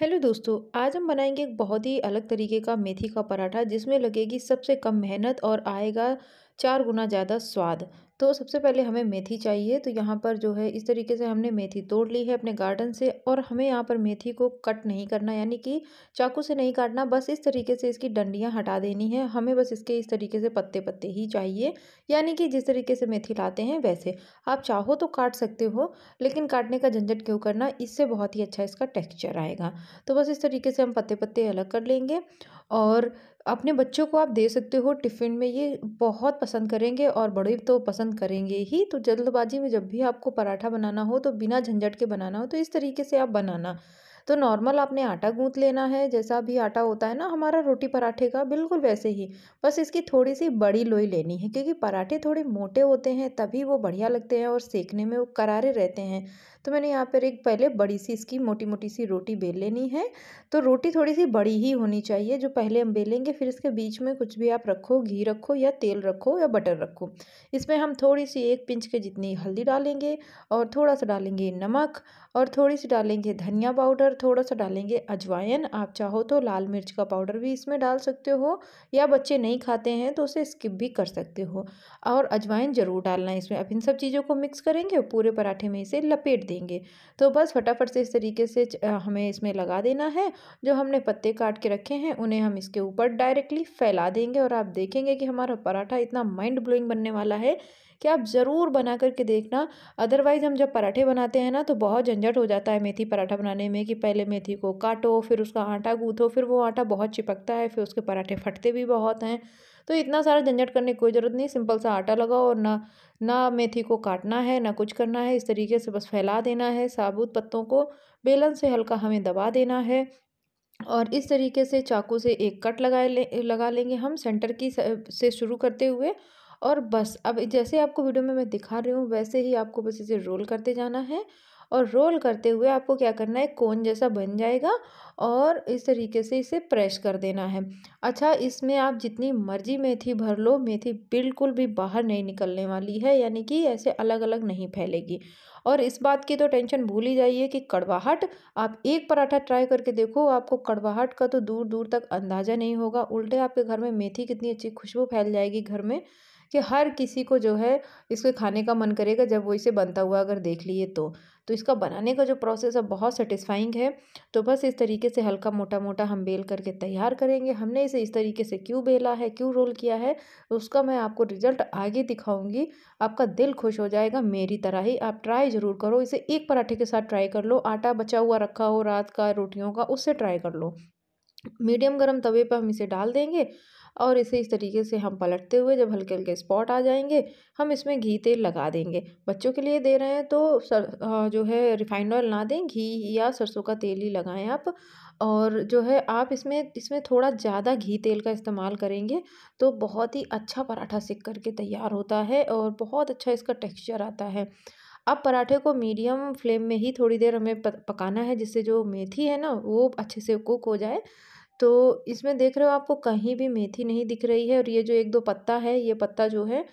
hello दोस्तों आज हम बनाएंगे एक बहुत ही अलग तरीके का मेथी का पराठा जिसमें लगेगी सबसे कम मेहनत और आएगा चार गुना ज़्यादा स्वाद तो सबसे पहले हमें मेथी चाहिए तो यहाँ पर जो है इस तरीके से हमने मेथी तोड़ ली है अपने गार्डन से और हमें यहाँ पर मेथी को कट नहीं करना यानी कि चाकू से नहीं काटना बस इस तरीके से इसकी डंडियाँ हटा देनी है हमें बस इसके इस तरीके से पत्ते पत्ते ही चाहिए यानी कि जिस तरीके से मेथी लाते हैं वैसे आप चाहो तो काट सकते हो लेकिन काटने का झंझट क्यों करना इससे बहुत ही अच्छा इसका टेक्स्चर आएगा तो बस इस तरीके से हम पत्ते पत्ते अलग कर लेंगे और अपने बच्चों को आप दे सकते हो टिफ़िन में ये बहुत पसंद करेंगे और बड़े तो पसंद करेंगे ही तो जल्दबाजी में जब भी आपको पराठा बनाना हो तो बिना झंझट के बनाना हो तो इस तरीके से आप बनाना तो नॉर्मल आपने आटा गूँथ लेना है जैसा भी आटा होता है ना हमारा रोटी पराठे का बिल्कुल वैसे ही बस इसकी थोड़ी सी बड़ी लोई लेनी है क्योंकि पराठे थोड़े मोटे होते हैं तभी वो बढ़िया लगते हैं और सेकने में वो करारे रहते हैं तो मैंने यहाँ पर एक पहले बड़ी सी इसकी मोटी मोटी सी रोटी बेल लेनी है तो रोटी थोड़ी सी बड़ी ही होनी चाहिए जो पहले हम बेलेंगे फिर इसके बीच में कुछ भी आप रखो घी रखो या तेल रखो या बटर रखो इसमें हम थोड़ी सी एक पिंच के जितनी हल्दी डालेंगे और थोड़ा सा डालेंगे नमक और थोड़ी सी डालेंगे धनिया पाउडर थोड़ा सा डालेंगे अजवाइन आप चाहो तो लाल मिर्च का पाउडर भी इसमें डाल सकते हो या बच्चे नहीं खाते हैं तो उसे स्किप भी कर सकते हो और अजवाइन ज़रूर डालना है इसमें अब इन सब चीज़ों को मिक्स करेंगे और पूरे पराठे में इसे लपेट देंगे तो बस फटाफट से इस तरीके से हमें इसमें लगा देना है जो हमने पत्ते काट के रखे हैं उन्हें हम इसके ऊपर डायरेक्टली फैला देंगे और आप देखेंगे कि हमारा पराठा इतना माइंड ब्लोइंग बनने वाला है कि आप ज़रूर बना करके देखना अदरवाइज़ हम जब पराठे बनाते हैं ना तो बहुत झंझट हो जाता है मेथी पराठा बनाने में कि पहले मेथी को काटो फिर उसका आटा गूँथो फिर वो आटा बहुत चिपकता है फिर उसके पराठे फटते भी बहुत हैं तो इतना सारा झंझट करने की कोई ज़रूरत नहीं सिंपल सा आटा लगाओ और ना ना मेथी को काटना है ना कुछ करना है इस तरीके से बस फैला देना है साबुत पत्तों को बेलन से हल्का हमें दबा देना है और इस तरीके से चाकू से एक कट लगा ले लगा लेंगे हम सेंटर की से शुरू करते हुए और बस अब जैसे आपको वीडियो में मैं दिखा रही हूँ वैसे ही आपको बस इसे रोल करते जाना है और रोल करते हुए आपको क्या करना है कोन जैसा बन जाएगा और इस तरीके से इसे प्रेस कर देना है अच्छा इसमें आप जितनी मर्जी मेथी भर लो मेथी बिल्कुल भी बाहर नहीं निकलने वाली है यानी कि ऐसे अलग अलग नहीं फैलेगी और इस बात की तो टेंशन भूल ही जाइए कि कड़वाहट आप एक पराठा ट्राई करके देखो आपको कड़वाहट का तो दूर दूर तक अंदाज़ा नहीं होगा उल्टे आपके घर में मेथी कितनी अच्छी खुशबू फैल जाएगी घर में कि हर किसी को जो है इसके खाने का मन करेगा जब वो इसे बनता हुआ अगर देख लिए तो तो इसका बनाने का जो प्रोसेस है बहुत सेटिस्फाइंग है तो बस इस तरीके से हल्का मोटा मोटा हम बेल करके तैयार करेंगे हमने इसे इस तरीके से क्यों बेला है क्यों रोल किया है उसका मैं आपको रिजल्ट आगे दिखाऊंगी आपका दिल खुश हो जाएगा मेरी तरह ही आप ट्राई ज़रूर करो इसे एक पराठे के साथ ट्राई कर लो आटा बचा हुआ रखा हो रात का रोटियों का उससे ट्राई कर लो मीडियम गर्म तवे पर हम इसे डाल देंगे और इसे इस तरीके से हम पलटते हुए जब हल्के हल्के स्पॉट आ जाएंगे हम इसमें घी तेल लगा देंगे बच्चों के लिए दे रहे हैं तो सर जो है रिफाइंड ऑयल ना दें घी या सरसों का तेल ही लगाएं आप और जो है आप इसमें इसमें थोड़ा ज़्यादा घी तेल का इस्तेमाल करेंगे तो बहुत ही अच्छा पराठा सिक करके तैयार होता है और बहुत अच्छा इसका टेक्स्चर आता है अब पराठे को मीडियम फ्लेम में ही थोड़ी देर हमें पकाना है जिससे जो मेथी है ना वो अच्छे से कुक हो जाए तो इसमें देख रहे हो आपको कहीं भी मेथी नहीं दिख रही है और ये जो एक दो पत्ता है ये पत्ता जो है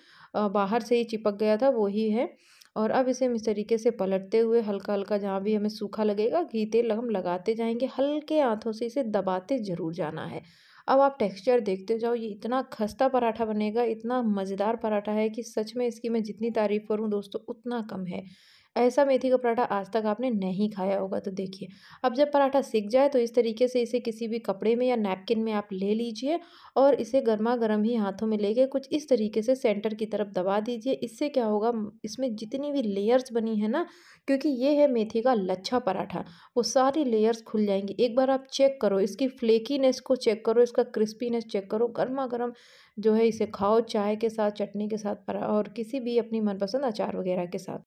बाहर से ही चिपक गया था वही है और अब इसे हम इस तरीके से पलटते हुए हल्का हल्का जहाँ भी हमें सूखा लगेगा घी तेल हम लगाते जाएंगे हल्के हाथों से इसे दबाते ज़रूर जाना है अब आप टेक्सचर देखते जाओ ये इतना खस्ता पराठा बनेगा इतना मज़ेदार पराठा है कि सच में इसकी मैं जितनी तारीफ़ करूँ दोस्तों उतना कम है ऐसा मेथी का पराठा आज तक आपने नहीं खाया होगा तो देखिए अब जब पराठा सिक जाए तो इस तरीके से इसे किसी भी कपड़े में या नैपकिन में आप ले लीजिए और इसे गर्मा गर्म ही हाथों में लेके कुछ इस तरीके से सेंटर की तरफ दबा दीजिए इससे क्या होगा इसमें जितनी भी लेयर्स बनी है ना क्योंकि ये है मेथी का लच्छा पराठा वो सारी लेयर्स खुल जाएंगी एक बार आप चेक करो इसकी फ्लेकीनेस को चेक करो इसका क्रिस्पीनेस चेक करो गर्मा गर्म जो है इसे खाओ चाय के साथ चटनी के साथ और किसी भी अपनी मनपसंद अचार वगैरह के साथ